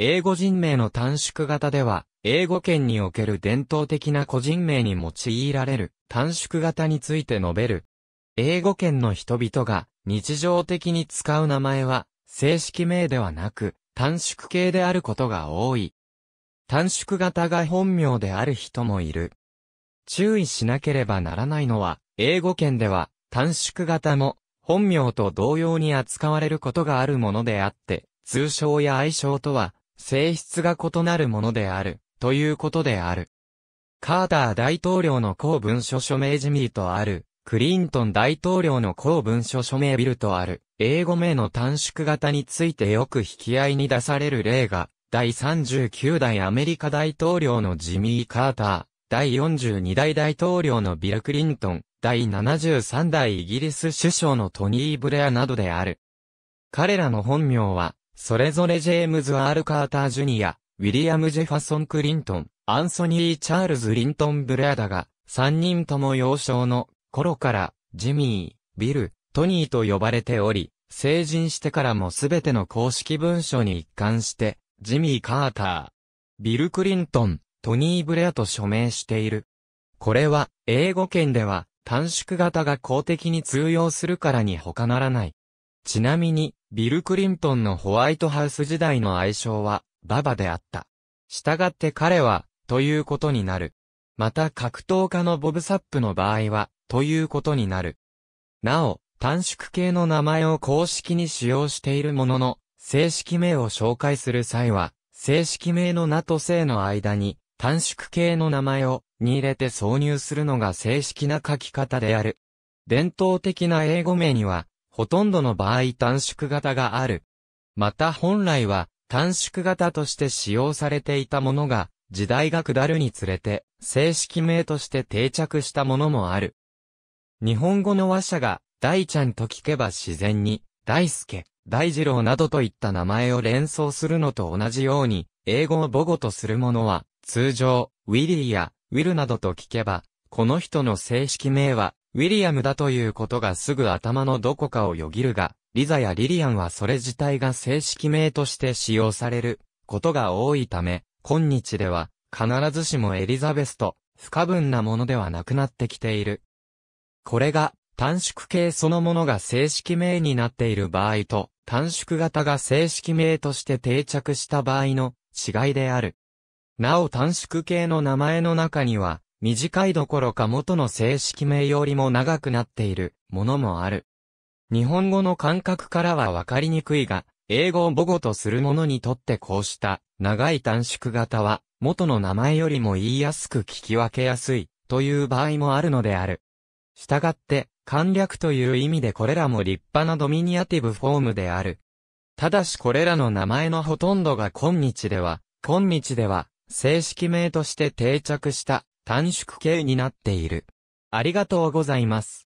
英語人名の短縮型では、英語圏における伝統的な個人名に用いられる短縮型について述べる。英語圏の人々が日常的に使う名前は、正式名ではなく、短縮系であることが多い。短縮型が本名である人もいる。注意しなければならないのは、英語圏では短縮型も本名と同様に扱われることがあるものであって、通称や愛称とは性質が異なるものである、ということである。カーター大統領の公文書署名ジミーとある、クリントン大統領の公文書署名ビルとある、英語名の短縮型についてよく引き合いに出される例が、第39代アメリカ大統領のジミー・カーター、第42代大統領のビル・クリントン、第73代イギリス首相のトニー・ブレアなどである。彼らの本名は、それぞれジェームズ・アール・カーター・ジュニア、ウィリアム・ジェファソン・クリントン、アンソニー・チャールズ・リントン・ブレアだが、3人とも幼少の頃から、ジミー、ビル、トニーと呼ばれており、成人してからもすべての公式文書に一貫して、ジミー・カーター、ビル・クリントン、トニー・ブレアと署名している。これは、英語圏では、短縮型が公的に通用するからに他ならない。ちなみに、ビル・クリントンのホワイトハウス時代の愛称は、ババであった。したがって彼は、ということになる。また格闘家のボブ・サップの場合は、ということになる。なお、短縮系の名前を公式に使用しているものの、正式名を紹介する際は、正式名の名と姓の間に、短縮系の名前を、に入れて挿入するのが正式な書き方である。伝統的な英語名には、ほとんどの場合短縮型がある。また本来は短縮型として使用されていたものが、時代が下るにつれて、正式名として定着したものもある。日本語の話者が、大ちゃんと聞けば自然に、大輔、大二郎などといった名前を連想するのと同じように、英語を母語とするものは、通常、ウィリーや、ウィルなどと聞けば、この人の正式名は、ウィリアムだということがすぐ頭のどこかをよぎるが、リザやリリアンはそれ自体が正式名として使用されることが多いため、今日では必ずしもエリザベスと不可分なものではなくなってきている。これが短縮形そのものが正式名になっている場合と短縮型が正式名として定着した場合の違いである。なお短縮形の名前の中には短いどころか元の正式名よりも長くなっているものもある。日本語の感覚からはわかりにくいが、英語を母語とする者にとってこうした長い短縮型は元の名前よりも言いやすく聞き分けやすいという場合もあるのである。したがって、簡略という意味でこれらも立派なドミニアティブフォームである。ただしこれらの名前のほとんどが今日では、今日では正式名として定着した短縮形になっている。ありがとうございます。